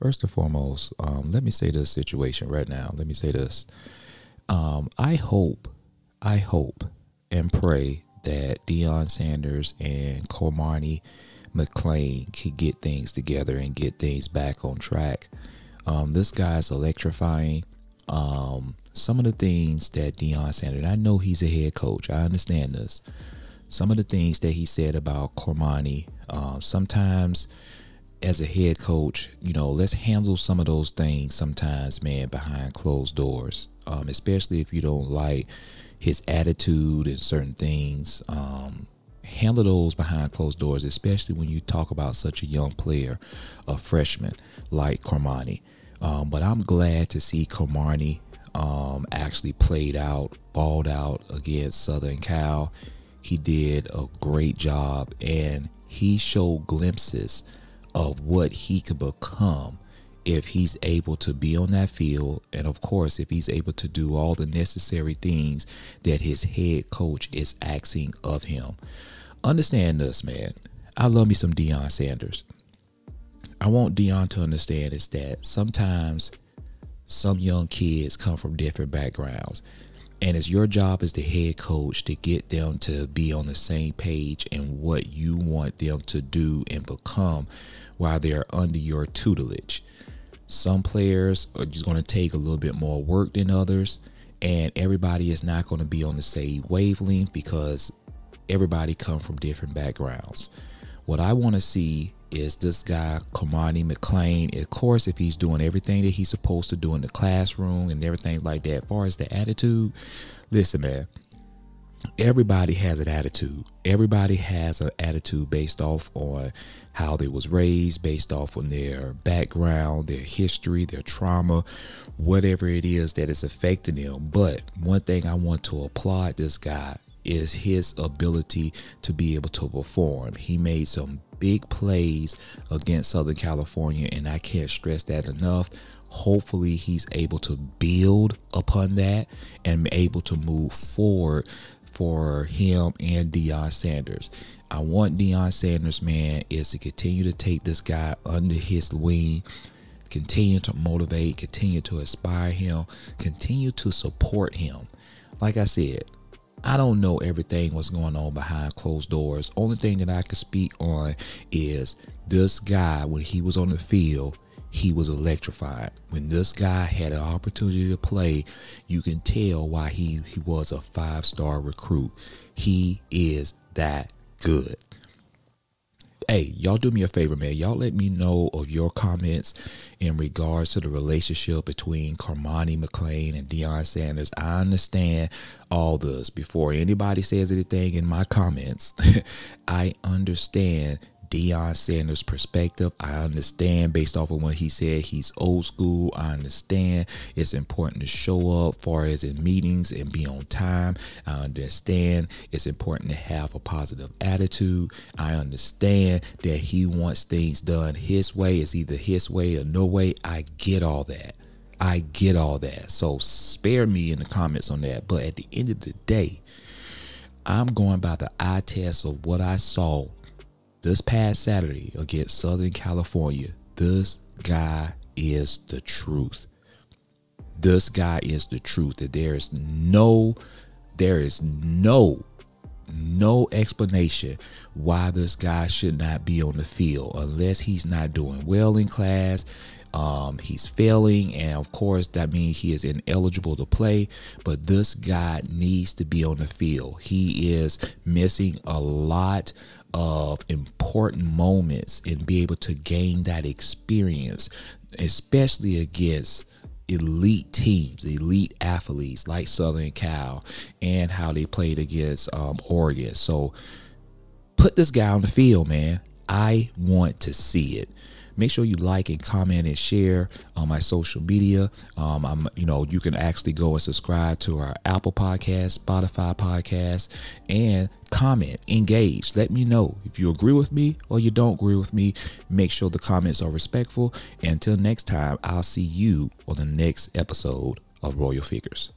First and foremost, um, let me say this situation right now. Let me say this. Um, I hope, I hope and pray that Deion Sanders and Cormani McClain can get things together and get things back on track. Um, this guy's electrifying. Um, some of the things that Deion Sanders, I know he's a head coach, I understand this. Some of the things that he said about Cormani, uh, sometimes as a head coach, you know, let's handle some of those things sometimes, man, behind closed doors. Um, especially if you don't like his attitude and certain things. Um, handle those behind closed doors, especially when you talk about such a young player, a freshman like Carmani. Um, but I'm glad to see Carmani um, actually played out, balled out against Southern Cal. He did a great job and he showed glimpses of what he could become if he's able to be on that field and of course if he's able to do all the necessary things that his head coach is asking of him understand this man i love me some Deion sanders i want Deion to understand is that sometimes some young kids come from different backgrounds and it's your job as the head coach to get them to be on the same page and what you want them to do and become while they are under your tutelage. Some players are just going to take a little bit more work than others, and everybody is not going to be on the same wavelength because everybody come from different backgrounds. What I want to see is this guy Kamani McLean. Of course, if he's doing everything that he's supposed to do in the classroom and everything like that, as far as the attitude, listen, man, everybody has an attitude. Everybody has an attitude based off on how they was raised, based off on their background, their history, their trauma, whatever it is that is affecting them. But one thing I want to applaud this guy is his ability to be able to perform. He made some big plays against Southern California, and I can't stress that enough. Hopefully, he's able to build upon that and able to move forward for him and Deion Sanders. I want Deion Sanders, man, is to continue to take this guy under his wing, continue to motivate, continue to inspire him, continue to support him. Like I said, I don't know everything what's going on behind closed doors. Only thing that I could speak on is this guy when he was on the field he was electrified. When this guy had an opportunity to play, you can tell why he, he was a five star recruit. He is that good. Hey, y'all do me a favor, man. Y'all let me know of your comments in regards to the relationship between Carmani McLean and Deion Sanders. I understand all this. Before anybody says anything in my comments, I understand Deion Sanders' perspective. I understand based off of what he said he's old school. I understand it's important to show up far as in meetings and be on time. I understand it's important to have a positive attitude. I understand that he wants things done his way. It's either his way or no way. I get all that. I get all that. So spare me in the comments on that. But at the end of the day, I'm going by the eye test of what I saw this past Saturday against Southern California, this guy is the truth. This guy is the truth. That there is no, there is no, no explanation why this guy should not be on the field unless he's not doing well in class um, he's failing, and of course, that means he is ineligible to play. But this guy needs to be on the field. He is missing a lot of important moments and be able to gain that experience, especially against elite teams, elite athletes like Southern Cal, and how they played against um, Oregon. So put this guy on the field, man. I want to see it. Make sure you like and comment and share on my social media. Um, I'm, you know, you can actually go and subscribe to our Apple Podcast, Spotify podcast, and comment, engage. Let me know if you agree with me or you don't agree with me. Make sure the comments are respectful. Until next time, I'll see you on the next episode of Royal Figures.